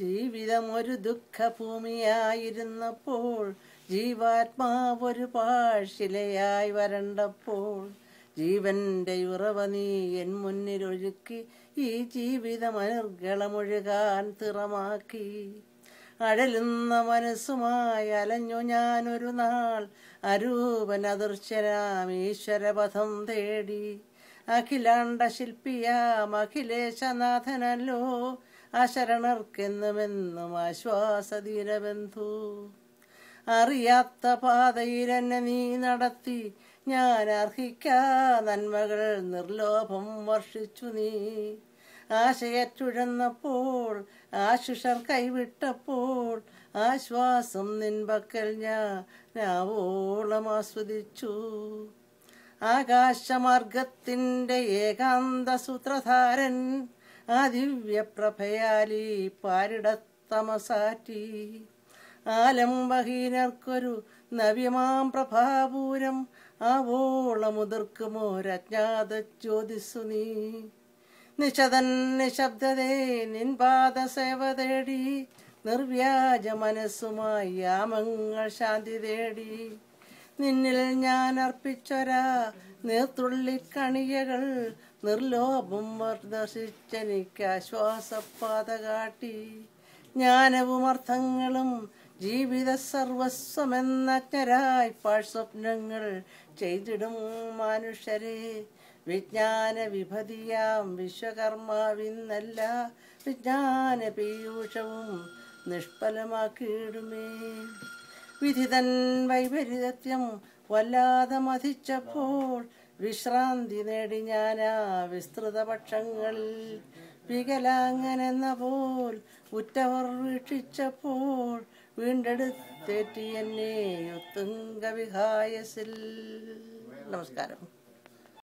ജീവിതം ഒരു ദുഃഖഭൂമിയായിരുന്നപ്പോൾ ജീവാത്മാവ് ഒരു പാഴ്ശിലയായി വരണ്ടപ്പോൾ ജീവന്റെ ഉറവ നീ എൻ മുന്നിൽ ഒഴുക്കി ഈ ജീവിതം അനുർഗളമൊഴുകാൻ തിറമാക്കി അഴലുന്ന മനസ്സുമായി അലഞ്ഞു ഞാനൊരു നാൾ അരൂപൻ അദൃശ്യനാം തേടി അഖിലാണ്ട ശില്പിയാം അഖിലേശനാഥനല്ലോ ആ ശരണർക്കെന്നുമെന്നും ആശ്വാസധീരബന്ധു അറിയാത്ത പാതയിലെന്നെ നീ നടത്തി ഞാൻ അർഹിക്ക നന്മകൾ നിർലോഭം വർഷിച്ചു നീ ആശയറ്റുഴന്നപ്പോൾ ആശിഷർ കൈവിട്ടപ്പോൾ ആശ്വാസം നിൻപക്കൽ ഞാൻ ഞാവോളം ആസ്വദിച്ചു ആകാശമാർഗത്തിൻ്റെ ഏകാന്ത സൂത്രധാരൻ ആ ദിവ്യപ്രഭയാലി പാരിടത്തമസാറ്റി ആലംബഹീനർക്കൊരു നവ്യമാം പ്രഭാപൂരം ആവോളമുതിർക്കുമോ രജ്ഞാത ജ്യോതിസ്സു നീ നിശതൻ നിശബ്ദതേ നിൻപാദ സേവ തേടി നിർവ്യാജ മനസ്സുമായി യാമങ്ങൾ ശാന്തി തേടി നിന്നിൽ ഞാൻ അർപ്പിച്ചൊരാ നീർത്തുള്ളിക്കണിയകൾ നിർലോഭം വർദ്ധസിച്ചെനിക്ക് ആശ്വാസപ്പാത കാട്ടി ജ്ഞാനവും അർത്ഥങ്ങളും ജീവിത സർവസ്വമെന്നജ്ഞരായി പാഴ് സ്വപ്നങ്ങൾ ചെയ്തിടും മനുഷ്യരെ വിജ്ഞാന വിഭതിയാം വിശ്വകർമാവിന്നല്ല വിജ്ഞാന പീയൂഷവും നിഷ്ഫലമാക്കിയിടുമേ വിധിതൻ വൈപരിതത്യം വല്ലാതെ മതിച്ചപ്പോൾ വിശ്രാന്തി നേടി ഞാനാ വിസ്തൃത പക്ഷങ്ങൾ വികലാങ്ങനെന്ന പോൽ ഉറ്റവർ വീക്ഷിച്ചപ്പോൾ വീണ്ടെടുത്തേറ്റി എന്നെ ഉത്തുംഗ വിഹായസിൽ നമസ്കാരം